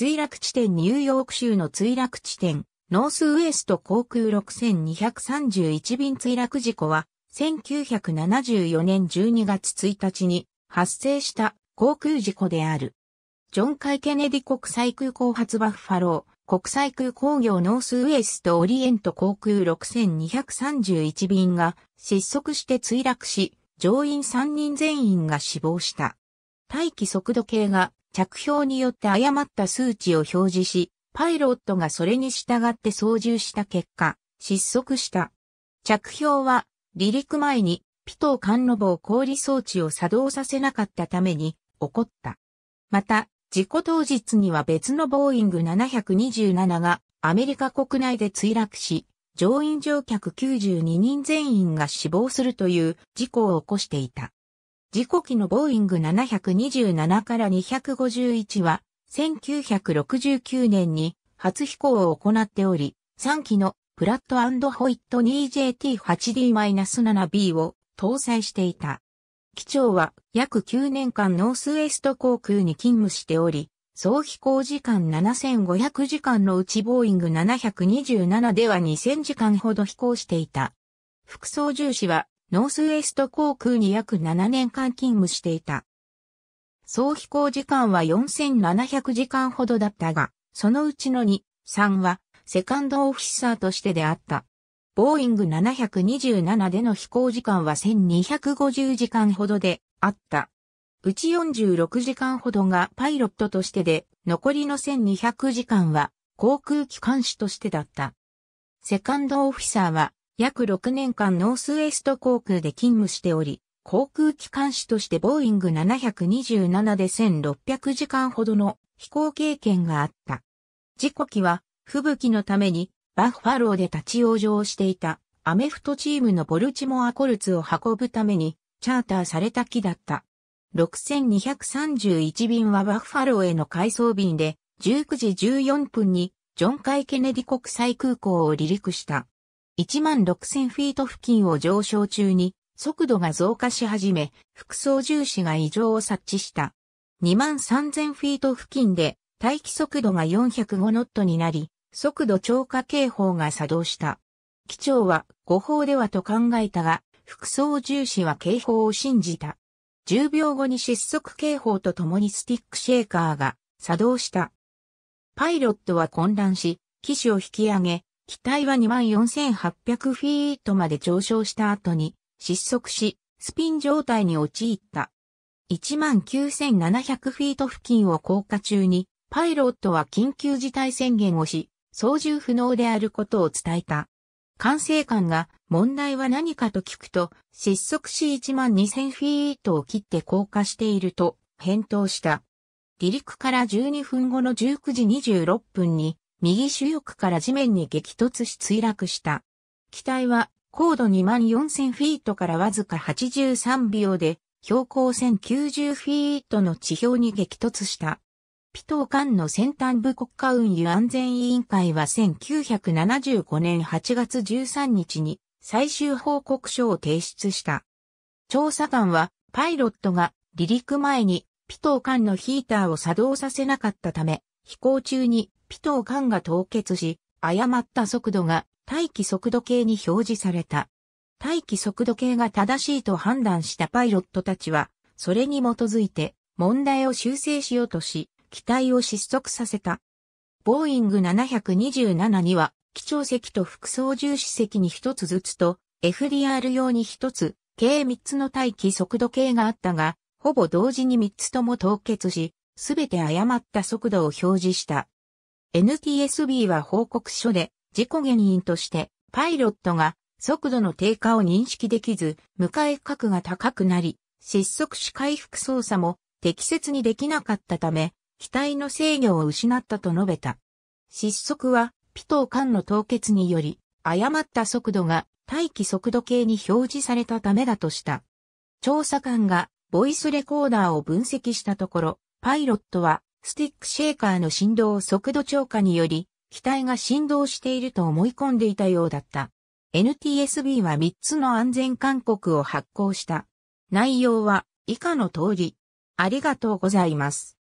墜落地点ニューヨーク州の墜落地点、ノースウエスト航空6231便墜落事故は、1974年12月1日に発生した航空事故である。ジョン・カイ・ケネディ国際空港発バッファロー、国際空港業ノースウエストオリエント航空6231便が失速して墜落し、乗員3人全員が死亡した。大気速度計が着氷によって誤った数値を表示し、パイロットがそれに従って操縦した結果、失速した。着氷は、離陸前に、ピトー管路棒氷装置を作動させなかったために、起こった。また、事故当日には別のボーイング727が、アメリカ国内で墜落し、乗員乗客92人全員が死亡するという事故を起こしていた。事故機のボーイング727から251は、1969年に初飛行を行っており、3機のプラットホイット 2JT8D-7B を搭載していた。機長は約9年間ノースウエスト航空に勤務しており、総飛行時間7500時間のうちボーイング727では2000時間ほど飛行していた。副操縦士はノースウエスト航空に約7年間勤務していた。総飛行時間は4700時間ほどだったが、そのうちの2、3はセカンドオフィサーとしてであった。ボーイング727での飛行時間は1250時間ほどであった。うち46時間ほどがパイロットとしてで、残りの1200時間は航空機関士としてだった。セカンドオフィサーは約6年間ノースウェスト航空で勤務しており、航空機関士としてボーイング727で1600時間ほどの飛行経験があった。事故機は吹雪のためにバッファローで立ち往生していたアメフトチームのボルチモアコルツを運ぶためにチャーターされた機だった。6231便はバッファローへの回送便で19時14分にジョン・カイ・ケネディ国際空港を離陸した。1万6000フィート付近を上昇中に速度が増加し始め、副操縦士が異常を察知した。2万3000フィート付近で待機速度が405ノットになり、速度超過警報が作動した。機長は誤報ではと考えたが、副操縦士は警報を信じた。10秒後に失速警報とともにスティックシェーカーが作動した。パイロットは混乱し、機種を引き上げ、機体は24,800フィートまで上昇した後に失速し、スピン状態に陥った。19,700フィート付近を降下中に、パイロットは緊急事態宣言をし、操縦不能であることを伝えた。管制官が問題は何かと聞くと、失速し12,000フィートを切って降下していると返答した。離陸から12分後の19時26分に右主翼から地面に激突し墜落した。機体は高度2万4000フィートからわずか83秒で標高1090フィートの地表に激突した。ピトー艦の先端部国家運輸安全委員会は1975年8月13日に最終報告書を提出した。調査官はパイロットが離陸前にピトー艦のヒーターを作動させなかったため、飛行中にピトー管が凍結し、誤った速度が待機速度計に表示された。待機速度計が正しいと判断したパイロットたちは、それに基づいて問題を修正しようとし、機体を失速させた。ボーイング727には、基調席と副操縦士席に一つずつと、FDR 用に一つ、計三つの待機速度計があったが、ほぼ同時に三つとも凍結し、すべて誤った速度を表示した。NTSB は報告書で事故原因としてパイロットが速度の低下を認識できず、迎え角が高くなり、失速し回復操作も適切にできなかったため、機体の制御を失ったと述べた。失速は、ピトー間の凍結により、誤った速度が待機速度計に表示されたためだとした。調査官がボイスレコーダーを分析したところ、パイロットはスティックシェーカーの振動速度超過により、機体が振動していると思い込んでいたようだった。NTSB は3つの安全勧告を発行した。内容は以下の通り。ありがとうございます。